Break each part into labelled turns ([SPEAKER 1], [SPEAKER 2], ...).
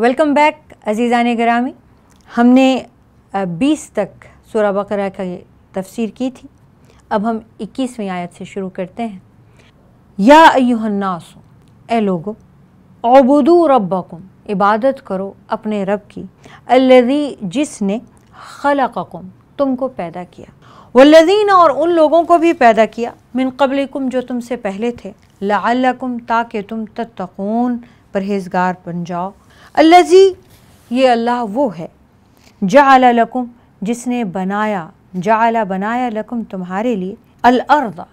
[SPEAKER 1] welcome back ने ग्रामी हमने 20 तक सूरा बकरा तफसीर की थी अब हम 21वीं आयत से शुरू करते हैं या अयुहन्नास ए लोगो अबुदू रब्बकुम इबादत करो अपने रब की अल्लदी जिसने खलकुम तुमको पैदा किया वल्लदीन और उन लोगों को भी पैदा किया मिन कबलिकुम जो तुमसे पहले थे लाकुम ताकि तुम तत्कून परहेजगार बन जाओ अल्लाजी ये अल्लाह वो है जाला लकुम जिसने बनाया जाला बनाया लकुम तुम्हारे लिए अलअर्द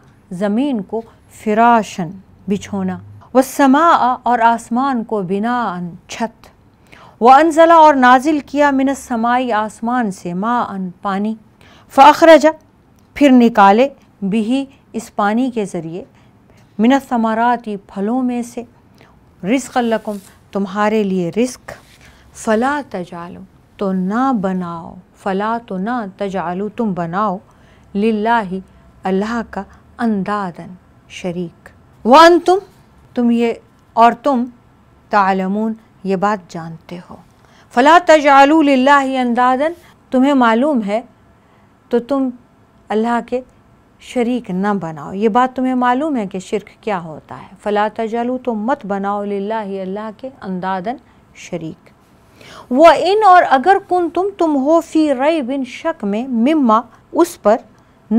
[SPEAKER 1] ज़मीन को फिराशन बिछोना व समा और आसमान को बिना अन छत व अनजला और नाजिल किया मिनस समाई आसमान से मा अन पानी फ़ाखरजा फिर निकाले बिही इस पानी के ज़रिए मिनत समाराती फलों में से रिस्क लकुम तुम्हारे लिए रिस्क फ़ला तजालो तो ना बनाओ फ़ला तो ना तजालू तुम बनाओ लिल्ला ही अल्लाह का अंदादन शरीक वन तुम तुम ये और तुम तालमून ये बात जानते हो फ़ला तजालू लिल्ला ही अंदादन तुम्हें मालूम है तो तुम अल्लाह के शरीक न बनाओ ये बात तुम्हें मालूम है कि शिरक क्या होता है फ़ला तजलू तो मत बनाओ ला अल्लाह के अंदादन शरीक व इन और अगर कुन तुम तुम हो फ़ी रई बिन शक में मिम्मा उस पर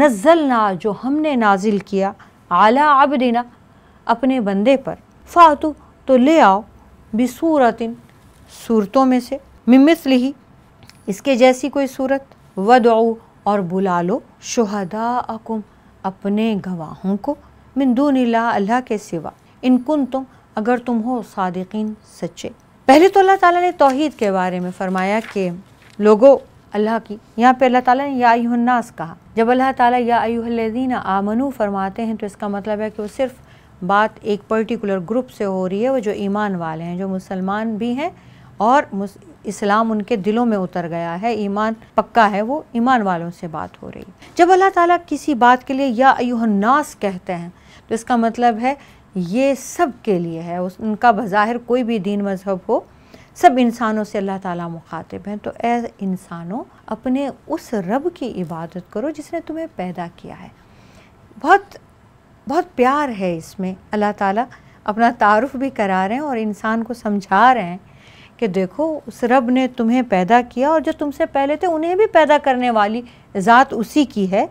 [SPEAKER 1] नजलना जो हमने नाजिल किया आला आबदिना अपने बंदे पर फातु तो ले आओ इन सूरतों में से मिमिस ही इसके जैसी कोई सूरत वदाऊ और बुला लो शुहदा अकुम अपने गवाहों को मिंदू अल्लाह के सिवा इनकुन तुम अगर तुम हो सादिकीन सच्चे पहले तो अल्लाह ताला ने तोहद के बारे में फ़रमाया कि लोगो अल्लाह की यहाँ पे अल्लाह ताला ने या अयुन्नास कहा जब अल्लाह ताला या अयुहदीन आमनू फरमाते हैं तो इसका मतलब है कि वो सिर्फ बात एक पर्टिकुलर ग्रुप से हो रही है वो जो ईमान वाले हैं जो मुसलमान भी हैं और इस्लाम उनके दिलों में उतर गया है ईमान पक्का है वो ईमान वालों से बात हो रही जब अल्लाह ताला किसी बात के लिए या नास कहते हैं तो इसका मतलब है ये सब के लिए है उस उनका बज़ाहिर कोई भी दीन मज़हब हो सब इंसानों से अल्लाह ताला मुखातिब हैं तो ए इंसानों अपने उस रब की इबादत करो जिसने तुम्हें पैदा किया है बहुत बहुत प्यार है इसमें अल्लाह ताला अपना तारुफ भी करा रहे हैं और इंसान को समझा रहे हैं कि देखो उस रब ने तुम्हें पैदा किया और जो तुमसे पहले थे उन्हें भी पैदा करने वाली ज़ात उसी की है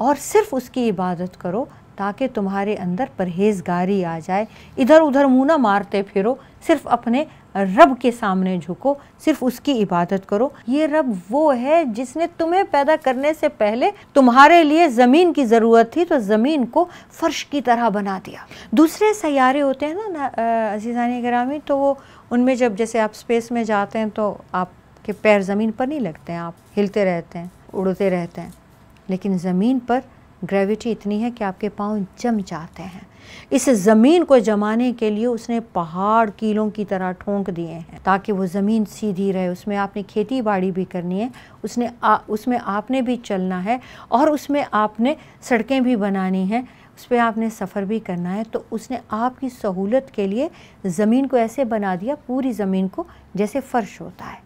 [SPEAKER 1] और सिर्फ उसकी इबादत करो ताकि तुम्हारे अंदर परहेजगारी आ जाए इधर उधर मुँह ना मारते फिरो सिर्फ अपने रब के सामने झुको सिर्फ उसकी इबादत करो ये रब वो है जिसने तुम्हें पैदा करने से पहले तुम्हारे लिए ज़मीन की ज़रूरत थी तो ज़मीन को फर्श की तरह बना दिया दूसरे सैारे होते हैं ना, ना ग्रामी तो वो उनमें जब जैसे आप स्पेस में जाते हैं तो आपके पैर ज़मीन पर नहीं लगते हैं आप हिलते रहते हैं उड़ते रहते हैं लेकिन ज़मीन पर ग्रेविटी इतनी है कि आपके पाँव जम जाते हैं इस ज़मीन को जमाने के लिए उसने पहाड़ कीलों की तरह ठोंक दिए हैं ताकि वो ज़मीन सीधी रहे उसमें आपने खेती बाड़ी भी करनी है उसने आ, उसमें आपने भी चलना है और उसमें आपने सड़कें भी बनानी हैं उस पर आपने सफ़र भी करना है तो उसने आपकी सहूलत के लिए ज़मीन को ऐसे बना दिया पूरी ज़मीन को जैसे फ़र्श होता है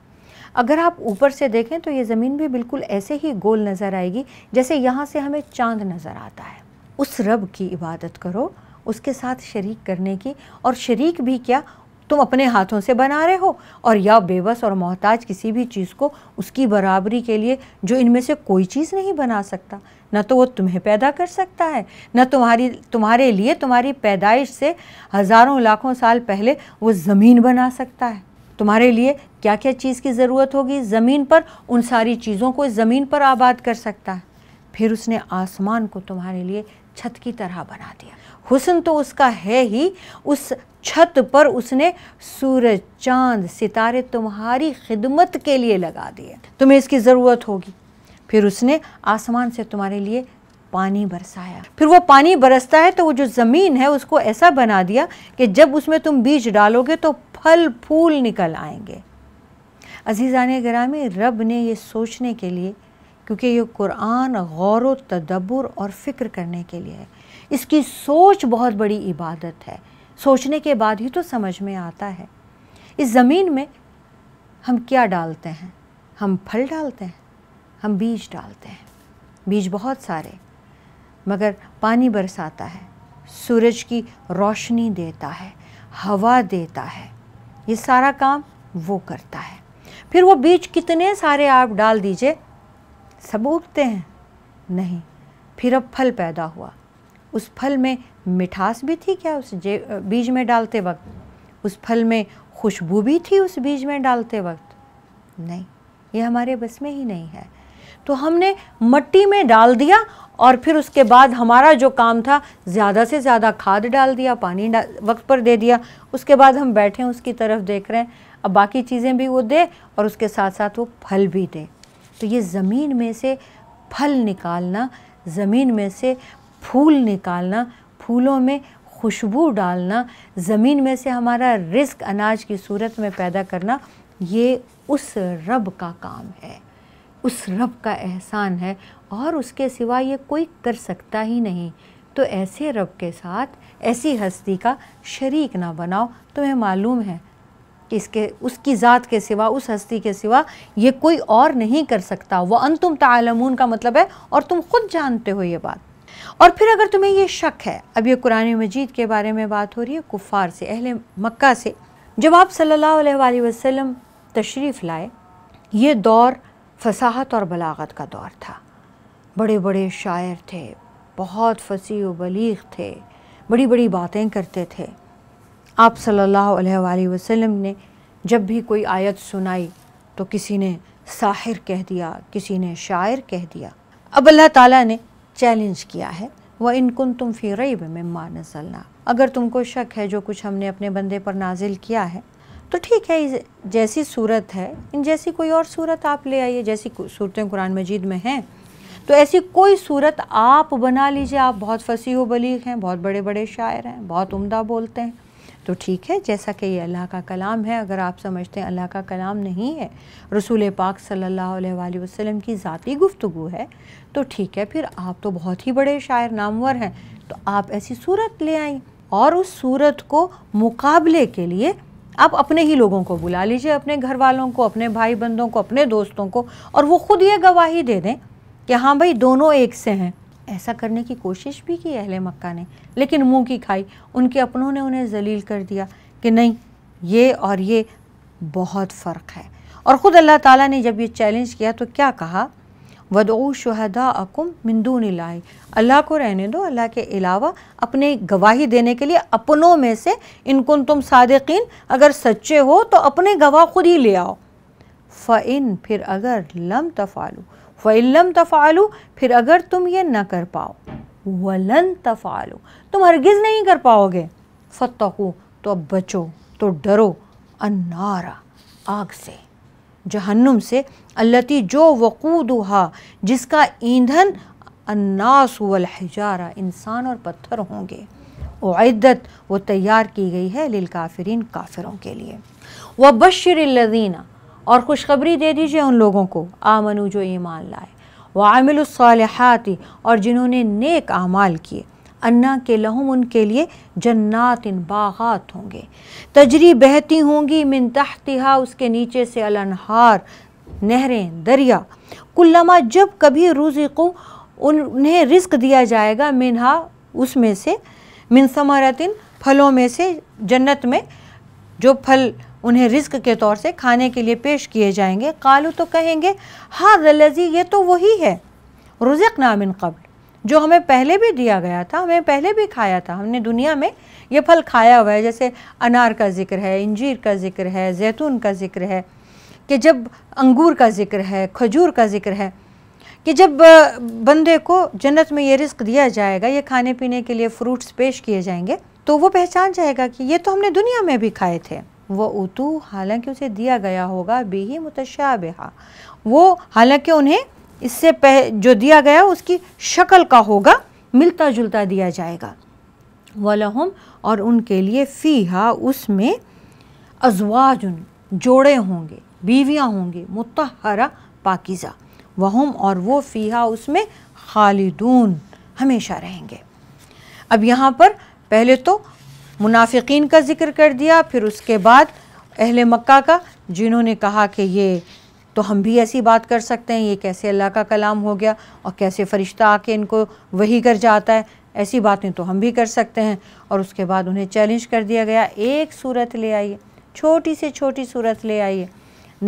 [SPEAKER 1] अगर आप ऊपर से देखें तो ये ज़मीन भी बिल्कुल ऐसे ही गोल नज़र आएगी जैसे यहाँ से हमें चांद नज़र आता है उस रब की इबादत करो उसके साथ शरीक करने की और शरीक भी क्या तुम अपने हाथों से बना रहे हो और या बेबस और मोहताज किसी भी चीज़ को उसकी बराबरी के लिए जो इनमें से कोई चीज़ नहीं बना सकता न तो वो तुम्हें पैदा कर सकता है न तुम्हारी तुम्हारे लिए तुम्हारी पैदाइश से हज़ारों लाखों साल पहले वो ज़मीन बना सकता है तुम्हारे लिए क्या क्या चीज़ की ज़रूरत होगी ज़मीन पर उन सारी चीज़ों को ज़मीन पर आबाद कर सकता है फिर उसने आसमान को तुम्हारे लिए छत की तरह बना दिया हुसन तो उसका है ही उस छत पर उसने सूरज चांद सितारे तुम्हारी खिदमत के लिए लगा दिए तुम्हें इसकी ज़रूरत होगी फिर उसने आसमान से तुम्हारे लिए पानी बरसाया फिर वो पानी बरसता है तो वो जो ज़मीन है उसको ऐसा बना दिया कि जब उसमें तुम बीज डालोगे तो फल फूल निकल आएंगे अजीज़ान ग्रामी रब ने ये सोचने के लिए क्योंकि ये कुरान गौर व तदब्बर और फ़िक्र करने के लिए है इसकी सोच बहुत बड़ी इबादत है सोचने के बाद ही तो समझ में आता है इस ज़मीन में हम क्या डालते हैं हम फल डालते हैं हम बीज डालते हैं बीज बहुत सारे मगर पानी बरसाता है सूरज की रोशनी देता है हवा देता है ये सारा काम वो करता है फिर वो बीज कितने सारे आप डाल दीजिए सब उगते हैं नहीं फिर अब फल पैदा हुआ उस फल में मिठास भी थी क्या उस बीज में डालते वक्त उस फल में खुशबू भी थी उस बीज में डालते वक्त नहीं ये हमारे बस में ही नहीं है तो हमने मट्टी में डाल दिया और फिर उसके बाद हमारा जो काम था ज़्यादा से ज़्यादा खाद डाल दिया पानी डाल वक्त पर दे दिया उसके बाद हम बैठे हैं उसकी तरफ देख रहे हैं अब बाकी चीज़ें भी वो दे और उसके साथ साथ वो फल भी दे तो ये ज़मीन में से फल निकालना ज़मीन में से फूल निकालना फूलों में खुशबू डालना ज़मीन में से हमारा रिस्क अनाज की सूरत में पैदा करना ये उस रब का काम है उस रब का एहसान है और उसके सिवा ये कोई कर सकता ही नहीं तो ऐसे रब के साथ ऐसी हस्ती का शरीक ना बनाओ तुम्हें मालूम है कि इसके उसकी ज़ात के सिवा उस हस्ती के सिवा ये कोई और नहीं कर सकता वह अन तुम तालमून का मतलब है और तुम खुद जानते हो ये बात और फिर अगर तुम्हें ये शक है अब ये कुरान मजीद के बारे में बात हो रही है कुफ़ार से अहले मक्का से जब आप सल्लल्लाहु अलैहि वसल्लम तशरीफ़ लाए ये दौर फसाहत और बलागत का दौर था बड़े बड़े शायर थे बहुत फसी व बलीग थे बड़ी बड़ी बातें करते थे आप सल्लल्लाहु अलैहि वसल्लम ने जब भी कोई आयत सुनाई तो किसी ने साहिर कह दिया किसी ने शायर कह दिया अब अल्लाह ताला ने चैलेंज किया है वह इनकुन तुम फिर में में नजलना अगर तुमको शक है जो कुछ हमने अपने बंदे पर नाजिल किया है तो ठीक है जैसी सूरत है इन जैसी कोई और सूरत आप ले आइए जैसी सूरतें कुरान मजीद में हैं तो ऐसी कोई सूरत आप बना लीजिए आप बहुत फसी व बलीग हैं बहुत बड़े बड़े शायर हैं बहुत उम्दा बोलते हैं तो ठीक है जैसा कि ये अल्लाह का कलाम है अगर आप समझते हैं अल्लाह का कलाम नहीं है रसूल पाक सल्लल्लाहु अलैहि वसल्लम की ज़ाती गुफ्तु है तो ठीक है फिर आप तो बहुत ही बड़े शायर नामवर हैं तो आप ऐसी सूरत ले आई और उस सूरत को मुकाबले के लिए आप अपने ही लोगों को बुला लीजिए अपने घर वालों को अपने भाई बंदों को अपने दोस्तों को और वो खुद ये गवाही दे दें कि हाँ भाई दोनों एक से हैं ऐसा करने की कोशिश भी की अहले मक्का ने लेकिन मुंह की खाई उनके अपनों ने उन्हें जलील कर दिया कि नहीं ये और ये बहुत फ़र्क है और ख़ुद अल्लाह ताला ने जब ये चैलेंज किया तो क्या कहा वदऊ शहदा अकुम मिंदून लाए अल्लाह को रहने दो अल्लाह के अलावा अपने गवाही देने के लिए अपनों में से इनकुन तुम सादकिन अगर सच्चे हो तो अपने गवाह खुद ही ले आओ फ़िन फिर अगर लम तफ़ालू फ़िन लम तफ़ालू फिर अगर तुम ये न कर पाओ वलन तफ़ालू तुम हरगिज़ नहीं कर पाओगे फ़तहू तो अब बचो तो डरो अनारा आग से जहन्नुम से अल्लती जो वक़ूदहा जिसका ईंधन अन्नास हजारा इंसान और पत्थर होंगे उद्दत वो तैयार की गई है लिल काफरीन काफिरों के लिए व बशर लदीना और खुशखबरी दे दीजिए उन लोगों को आमनु जो ईमान लाए व आमिलसालहती और जिन्होंने नेक आमाल किए अन्ना के लहम उनके लिए जन्नात इन बागात होंगे तजरी बहती होंगी मिन तहतिहा उसके नीचे से अलनहार नहरें दरिया कुल्लमा जब कभी रूजी को उन्हें रिस्क दिया जाएगा मिनहा उसमें से मिन समरतिन फलों में से जन्नत में जो फल उन्हें रिस्क के तौर से खाने के लिए पेश किए जाएंगे कालू तो कहेंगे हाँ रलजी ये तो वही है रुजक नामिन कबल जो हमें पहले भी दिया गया था हमें पहले भी खाया था हमने दुनिया में ये फल खाया हुआ है जैसे अनार का जिक्र है इंजीर का जिक्र है जैतून का जिक्र है कि जब अंगूर का जिक्र है खजूर का जिक्र है कि जब बंदे को जन्नत में ये रिस्क दिया जाएगा ये खाने पीने के लिए फ्रूट्स पेश किए जाएंगे तो वो पहचान जाएगा कि ये तो हमने दुनिया में भी खाए थे वो उतू हालांकि उसे दिया गया होगा बेही बेहा वो हालांकि उन्हें इससे पह जो दिया गया उसकी शक्ल का होगा मिलता जुलता दिया जाएगा वलहम और उनके लिए फ़ीहा उसमें अजवाजुन जोड़े होंगे बीवियाँ होंगी मुतहरा पाकिज़ा वहम और वो फ़ीहा उसमें खालिदून हमेशा रहेंगे अब यहाँ पर पहले तो मुनाफिकीन का जिक्र कर दिया फिर उसके बाद अहल मक्का का जिन्होंने कहा कि ये तो हम भी ऐसी बात कर सकते हैं ये कैसे अल्लाह का कलाम हो गया और कैसे फ़रिश्ता आके इनको वही कर जाता है ऐसी बातें तो हम भी कर सकते हैं और उसके बाद उन्हें चैलेंज कर दिया गया एक सूरत ले आइए छोटी से छोटी सूरत ले आइए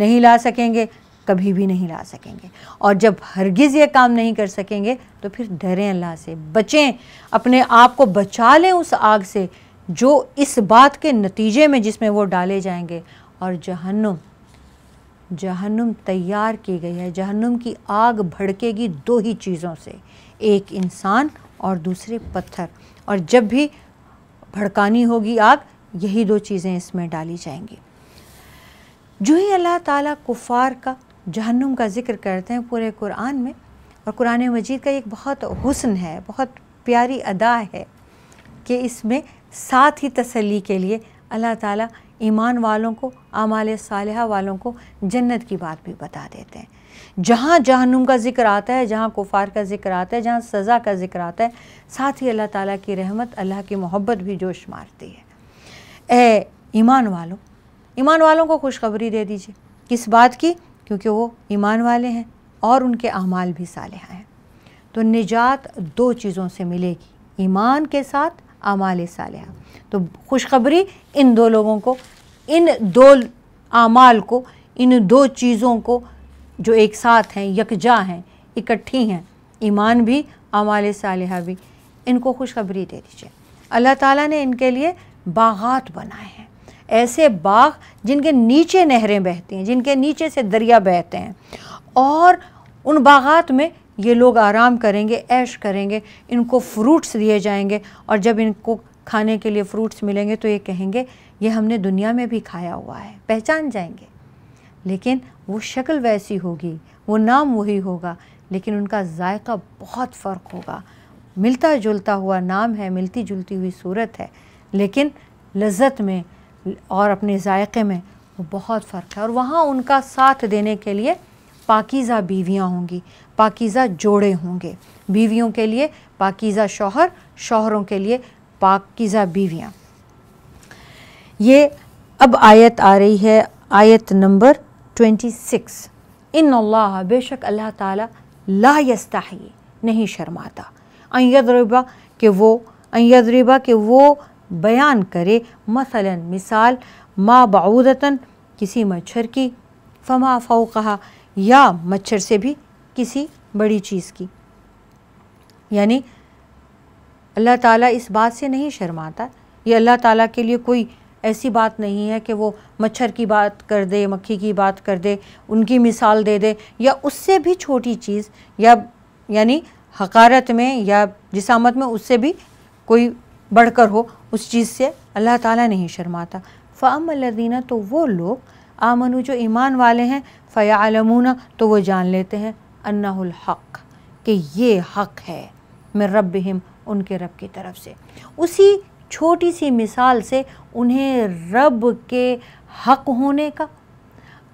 [SPEAKER 1] नहीं ला सकेंगे कभी भी नहीं ला सकेंगे और जब हरगिज़ ये काम नहीं कर सकेंगे तो फिर डरें अल्लाह से बचें अपने आप को बचा लें उस आग से जो इस बात के नतीजे में जिसमें वो डाले जाएंगे और जहन्नुम जहन्नुम तैयार की गई है जहन्नुम की आग भड़केगी दो ही चीज़ों से एक इंसान और दूसरे पत्थर और जब भी भड़कानी होगी आग यही दो चीज़ें इसमें डाली जाएंगी जो ही अल्लाह ताला कुफार का जहन्नुम का जिक्र करते हैं पूरे कुरान में और कुरान मजीद का एक बहुत हुसन है बहुत प्यारी अदा है कि इसमें साथ ही तसली के लिए अल्लाह ताला ईमान वालों को आमाल सालह वालों को जन्नत की बात भी बता देते हैं जहाँ जहनुम का जिक्र आता है जहाँ कुफार का जिक्र आता है जहाँ सज़ा का जिक्र आता है साथ ही अल्लाह ताला की रहमत अल्लाह की मोहब्बत भी जोश मारती है ए ईमान वालों ईमान वालों को खुशखबरी दे दीजिए किस बात की क्योंकि वो ईमान वाले हैं और उनके अमाल भी साल हैं तो निजात दो चीज़ों से मिलेगी ईमान के साथ अमाल साल तो खुशखबरी इन दो लोगों को इन दो आमाल को इन दो चीज़ों को जो एक साथ हैं यकजा हैं इकट्ठी हैं ईमान भी अमाल सालह भी इनको खुशखबरी दे दीजिए अल्लाह ताला ने इनके लिए बागात बनाए हैं ऐसे बाग जिनके नीचे नहरें बहती हैं जिनके नीचे से दरिया बहते हैं और उन बागात में ये लोग आराम करेंगे ऐश करेंगे इनको फ्रूट्स दिए जाएंगे और जब इनको खाने के लिए फ्रूट्स मिलेंगे तो ये कहेंगे ये हमने दुनिया में भी खाया हुआ है पहचान जाएंगे लेकिन वो शक्ल वैसी होगी वो नाम वही होगा लेकिन उनका जायका बहुत फ़र्क होगा मिलता जुलता हुआ नाम है मिलती जुलती हुई सूरत है लेकिन लज्जत में और अपने जायके में वो बहुत फ़र्क है और वहाँ उनका साथ देने के लिए पाकिज़ा बीवियाँ होंगी पाकिज़ा जोड़े होंगे बीवियों के लिए पाकिज़ा शौहर शौहरों के लिए पाकिज़ा बीवियाँ ये अब आयत आ रही है आयत नंबर ट्वेंटी सिक्स इन अल्लाह बेशक अल्लाह ताला ला यस्ताही नहीं शर्माता अयदरबा कि वो अयदरबा कि वो बयान करे मसलन मिसाल माँ बाऊदतन किसी मच्छर की फमा फ़ाऊ कहा या मच्छर से भी किसी बड़ी चीज़ की यानी अल्लाह ताला इस बात से नहीं शर्माता ये अल्लाह ताला के लिए कोई ऐसी बात नहीं है कि वो मच्छर की बात कर दे मक्खी की बात कर दे उनकी मिसाल दे दे या उससे भी छोटी चीज़ या यानी हकारत में या जिसामत में उससे भी कोई बढ़कर हो उस चीज़ से अल्लाह ताला नहीं शर्माता फ़ाम लदीना तो वो लोग आमनु जो ईमान वाले हैं फ़यालमूना तो वो जान लेते हैं हक़ कि ये हक है मैं रब हिम उनके रब की तरफ से उसी छोटी सी मिसाल से उन्हें रब के हक होने का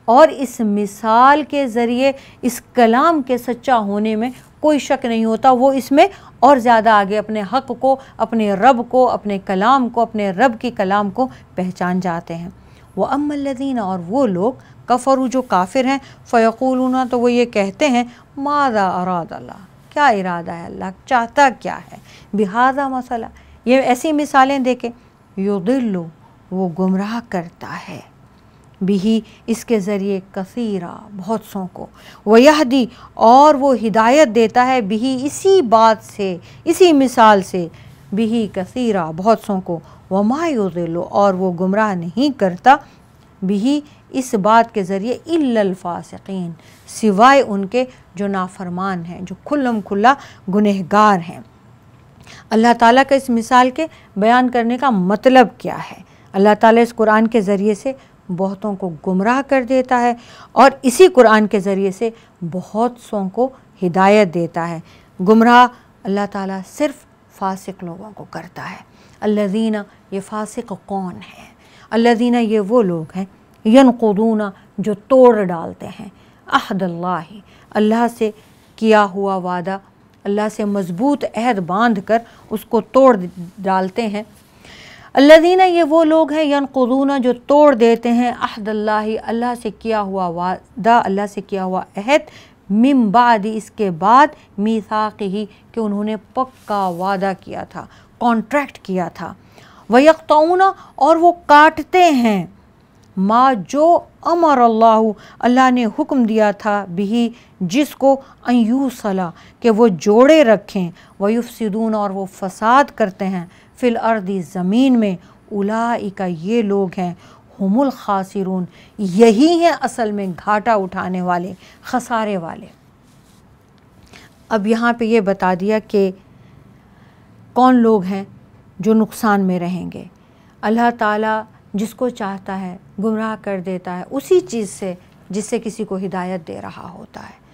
[SPEAKER 1] और इस मिसाल के ज़रिए इस कलाम के सच्चा होने में कोई शक नहीं होता वो इसमें और ज़्यादा आगे अपने हक को अपने रब को अपने कलाम को अपने रब की कलाम को पहचान जाते हैं वो अम्मदीन और वो लोग कफ़रू जो काफिर हैं फ़यकूलना तो वो ये कहते हैं मादा अरादल्ला क्या इरादा है अल्लाह चाहता क्या है बिहाजा मसला ये ऐसी मिसालें देखें युदिल्लु वो गुमराह करता है भी इसके ज़रिए कसीरा बहुत सो को वह दी और वो हिदायत देता है भी इसी बात से इसी मिसाल से भी कसीरा बहुत सो को वमा दिल्लो और वो गुमराह नहीं करता भी इस बात के ज़रिए इल्लफ़ासिन सिवाय उनके जो नाफरमान हैं जो खुल्लम खुल्ला गुनहगार हैं अल्लाह ताला का इस मिसाल के बयान करने का मतलब क्या है अल्लाह ताला इस कुरान के ज़रिए से बहुतों को गुमराह कर देता है और इसी कुरान के ज़रिए से बहुत सौ को हिदायत देता है गुमराह अल्लाह ताला सिर्फ फासिक लोगों को करता है अल्लादीना ये फासिक कौन है अल्लादीना ये वो लोग हैं यनकूदूना जो तोड़ डालते हैं अहदल्ला अल्लाह से किया हुआ वादा अल्लाह से मज़बूत अहद बांध कर उसको तोड़ डालते हैं अल्लादीना ये वो लोग हैं यनकूदूना जो तोड़ देते हैं अहदल्ला अल्लाह से किया हुआ वादा अल्लाह से किया हुआ अहद मिमबादी इसके बाद मीसाक ही कि उन्होंने पक्का वादा किया था कॉन्ट्रैक्ट किया था वक्तऊना और वो काटते हैं माँ जो अमर अल्लाह अल्लाह ने हुक्म दिया था भी जिसको अयूसला कि वो जोड़े रखें वयुफ सिदून और वो फसाद करते हैं फिल अर्दी ज़मीन में का ये लोग हैं हमुल खासिरून यही हैं असल में घाटा उठाने वाले खसारे वाले अब यहाँ पे ये बता दिया कि कौन लोग हैं जो नुकसान में रहेंगे अल्लाह ताला जिसको चाहता है गुमराह कर देता है उसी चीज़ से जिससे किसी को हिदायत दे रहा होता है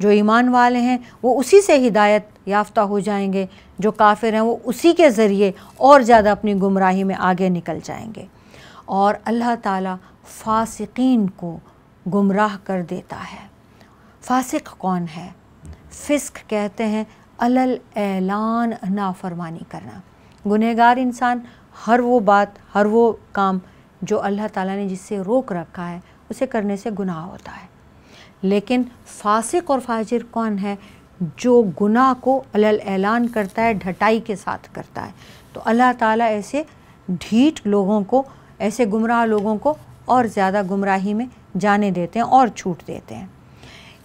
[SPEAKER 1] जो ईमान वाले हैं वो उसी से हिदायत याफ्ता हो जाएंगे जो काफिर हैं वो उसी के ज़रिए और ज़्यादा अपनी गुमराही में आगे निकल जाएंगे और अल्लाह ताला फासिकीन को गुमराह कर देता है फासिक कौन है फ़िस्क कहते हैं अलल ऐलान नाफरमानी करना गुनहगार इंसान हर वो बात हर वो काम जो अल्लाह ताला ने जिससे रोक रखा है उसे करने से गुनाह होता है लेकिन फासिक और फाजिर कौन है जो गुनाह को अलल ऐलान करता है ढटाई के साथ करता है तो अल्लाह ताला ऐसे ढीठ लोगों को ऐसे गुमराह लोगों को और ज़्यादा गुमराही में जाने देते हैं और छूट देते हैं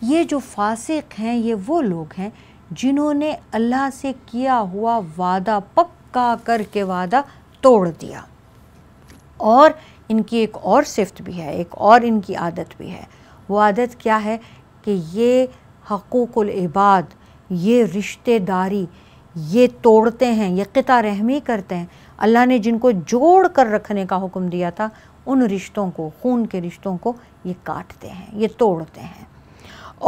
[SPEAKER 1] ये जो फासिक हैं ये वो लोग हैं जिन्होंने अल्लाह से किया हुआ वादा पक्का करके वादा तोड़ दिया और इनकी एक और सिफ्त भी है एक और इनकी आदत भी है वो आदत क्या है कि ये हकूक़ुल इबाद ये रिश्तेदारी ये तोड़ते हैं ये कता रहमी करते हैं अल्लाह ने जिनको जोड़ कर रखने का हुक्म दिया था उन रिश्तों को खून के रिश्तों को ये काटते हैं ये तोड़ते हैं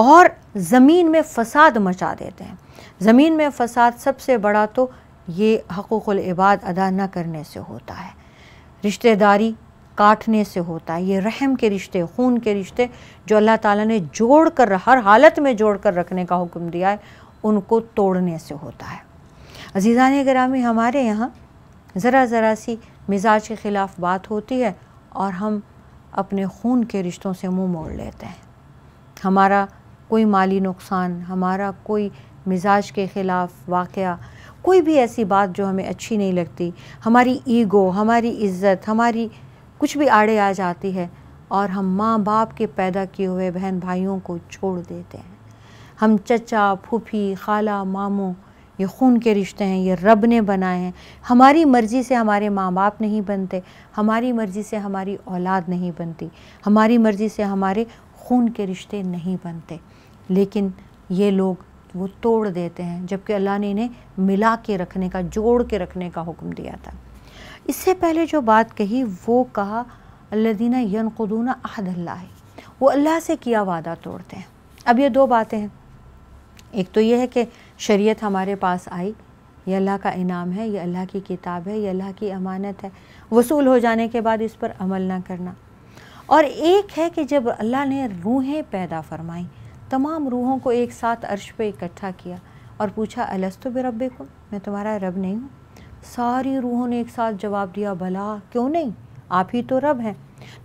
[SPEAKER 1] और ज़मीन में फ़साद मचा देते हैं ज़मीन में फ़साद सबसे बड़ा तो ये हकूक़ुलबाद अदा न करने से होता है रिश्तेदारी काटने से होता है ये रहम के रिश्ते खून के रिश्ते जो अल्लाह ताला ने जोड़ कर हर हालत में जोड़ कर रखने का हुक्म दिया है उनको तोड़ने से होता है अजीज़ा ने ग्रामी हमारे यहाँ ज़रा ज़रा सी मिजाज के ख़िलाफ़ बात होती है और हम अपने खून के रिश्तों से मुंह मोड़ लेते हैं हमारा कोई माली नुकसान हमारा कोई मिजाज के ख़िलाफ़ वाक़ कोई भी ऐसी बात जो हमें अच्छी नहीं लगती हमारी ईगो हमारी इज़्ज़त हमारी कुछ भी आड़े आ जाती है और हम माँ बाप के पैदा किए हुए बहन भाइयों को छोड़ देते हैं हम चचा फूफी खाला मामों ये खून के रिश्ते हैं ये रब ने बनाए हैं हमारी मर्ज़ी से हमारे माँ बाप नहीं बनते हमारी मर्ज़ी से हमारी औलाद नहीं बनती हमारी मर्ज़ी से हमारे खून के रिश्ते नहीं बनते लेकिन ये लोग वो तोड़ देते हैं जबकि अल्लाह ने इन्हें मिला के रखने का जोड़ के रखने का हुक्म दिया था इससे पहले जो बात कही वो कहा अल्लादीना यनकदूना अहदल्ला वो अल्लाह से किया वादा तोड़ते हैं अब ये दो बातें हैं एक तो ये है कि शरीयत हमारे पास आई ये अल्लाह का इनाम है ये अल्लाह की किताब है ये अल्लाह की अमानत है वसूल हो जाने के बाद इस पर अमल ना करना और एक है कि जब अल्लाह ने रूहें पैदा फरमाई तमाम रूहों को एक साथ अर्श पर इकट्ठा किया और पूछा अलस्तु बे को मैं तुम्हारा रब नहीं हूँ सारी रूहों ने एक साथ जवाब दिया भला क्यों नहीं आप ही तो रब हैं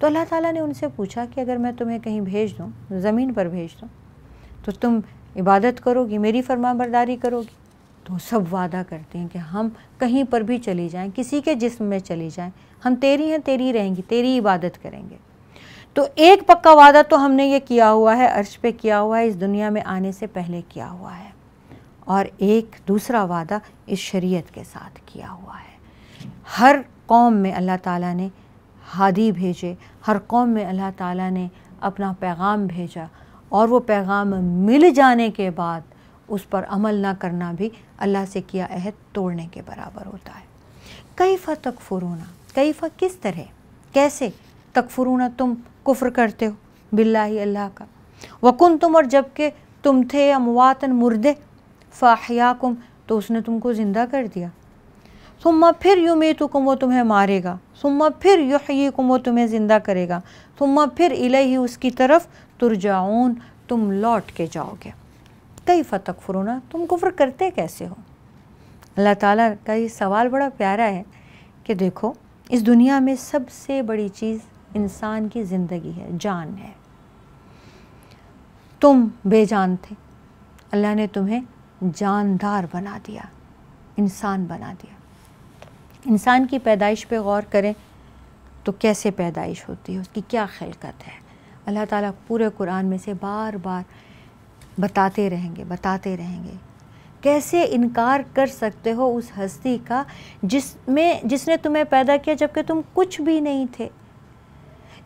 [SPEAKER 1] तो अल्लाह ताला ने उनसे पूछा कि अगर मैं तुम्हें कहीं भेज दूँ ज़मीन पर भेज दूँ तो तुम इबादत करोगी मेरी फरमाबरदारी करोगी तो सब वादा करते हैं कि हम कहीं पर भी चले जाएं किसी के जिस्म में चले जाएं हम तेरी हैं तेरी रहेंगी तेरी इबादत करेंगे तो एक पक्का वादा तो हमने ये किया हुआ है अर्श पे किया हुआ है इस दुनिया में आने से पहले किया हुआ है और एक दूसरा वादा इस शरीयत के साथ किया हुआ है हर कौम में अल्लाह ताला ने हादी भेजे हर कौम में अल्लाह ताला ने अपना पैगाम भेजा और वो पैगाम मिल जाने के बाद उस पर अमल ना करना भी अल्लाह से किया अहद तोड़ने के बराबर होता है कई फ़ा तक फ़ुरूना कई फ़ा किस तरह कैसे तक फ़ुरूना तुम कुफ्र करते हो बिल्ला ही अल्लाह का वकुन तुम और जबकि तुम थे अमवातन मुर्दे फ़ाहयाकुम तो उसने तुमको ज़िंदा कर दिया सुम्मा फिर युमीतुकुम वो तुम्हें मारेगा सुम्मा फिर युहयीकुम वो तुम्हें ज़िंदा करेगा सुम्मा फिर ही उसकी तरफ तुरजाऊन तुम लौट के जाओगे कई फ़तक फुरुना तुम कुफ्र करते कैसे हो अल्लाह ताला का ये सवाल बड़ा प्यारा है कि देखो इस दुनिया में सबसे बड़ी चीज़ इंसान की ज़िंदगी है जान है तुम बेजान थे अल्लाह ने तुम्हें जानदार बना दिया इंसान बना दिया इंसान की पैदाइश पे गौर करें तो कैसे पैदाइश होती है उसकी क्या खिलकत है अल्लाह ताला पूरे कुरान में से बार बार बताते रहेंगे बताते रहेंगे कैसे इनकार कर सकते हो उस हस्ती का जिसमें जिसने तुम्हें पैदा किया जबकि तुम कुछ भी नहीं थे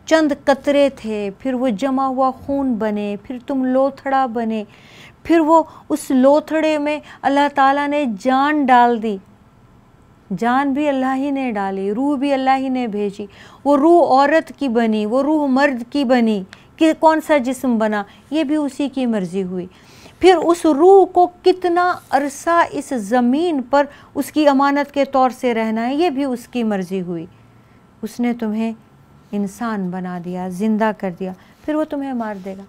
[SPEAKER 1] चंद कतरे थे फिर वो जमा हुआ खून बने फिर तुम लोथड़ा बने फिर वो उस लोथड़े में अल्लाह ताला ने जान डाल दी जान भी अल्लाह ही ने डाली रूह भी अल्लाह ही ने भेजी वो रूह औरत की बनी वो रूह मर्द की बनी कि कौन सा जिस्म बना ये भी उसी की मर्ज़ी हुई फिर उस रूह को कितना अरसा इस ज़मीन पर उसकी अमानत के तौर से रहना है ये भी उसकी मर्ज़ी हुई उसने तुम्हें इंसान बना दिया ज़िंदा कर दिया फिर वो तुम्हें मार देगा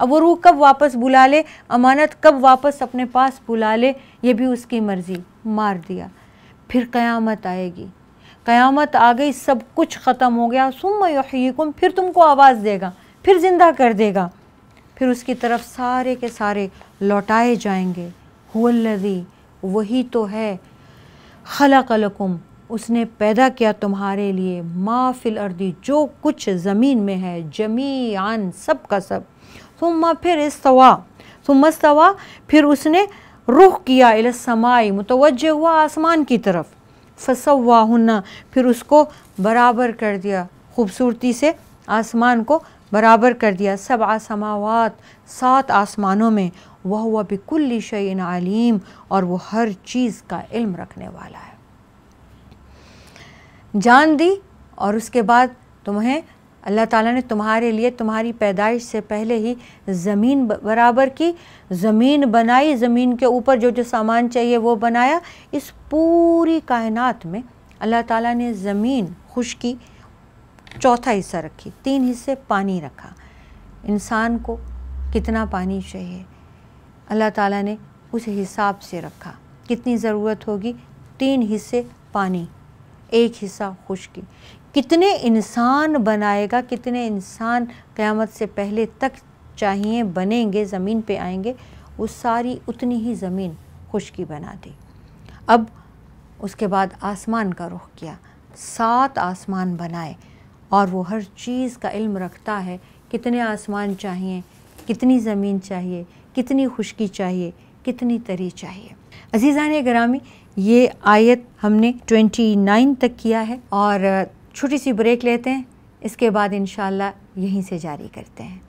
[SPEAKER 1] अब वो रूह कब वापस बुला ले अमानत कब वापस अपने पास बुला ले ये भी उसकी मर्ज़ी मार दिया फिर क़यामत आएगी क़यामत आ गई सब कुछ ख़त्म हो गया सुम यहीकुम फिर तुमको आवाज़ देगा फिर ज़िंदा कर देगा फिर उसकी तरफ सारे के सारे लौटाए जाएंगे हुल्लदी वही तो है खलकुम उसने पैदा किया तुम्हारे लिए माफिल अर्दी जो कुछ ज़मीन में है जमी आन सब का सब सुम्मा फिर इस्तवा सुम्मा सवा फिर उसने रुख किया इलसमाई मुतवज हुआ आसमान की तरफ हुना फिर उसको बराबर कर दिया खूबसूरती से आसमान को बराबर कर दिया सब आसमावात सात आसमानों में वह हुआ बिकुल्ली शयन और वह हर चीज़ का इल्म रखने वाला है जान दी और उसके बाद तुम्हें अल्लाह ताला ने तुम्हारे लिए तुम्हारी पैदाइश से पहले ही ज़मीन बराबर की ज़मीन बनाई ज़मीन के ऊपर जो जो सामान चाहिए वो बनाया इस पूरी कायनात में अल्लाह ताला ने ज़मीन खुश की चौथा हिस्सा रखी तीन हिस्से पानी रखा इंसान को कितना पानी चाहिए अल्लाह ताला ने उस हिसाब से रखा कितनी ज़रूरत होगी तीन हिस्से पानी एक हिस्सा की कितने इंसान बनाएगा कितने इंसान क़यामत से पहले तक चाहिए बनेंगे ज़मीन पे आएंगे वो सारी उतनी ही ज़मीन की बना दी अब उसके बाद आसमान का रुख किया सात आसमान बनाए और वो हर चीज़ का इल्म रखता है कितने आसमान चाहिए कितनी ज़मीन चाहिए कितनी खुशकी चाहिए कितनी तरी चाहिए अजीज़ान ग्रामी ये आयत हमने 29 तक किया है और छोटी सी ब्रेक लेते हैं इसके बाद इन यहीं से जारी करते हैं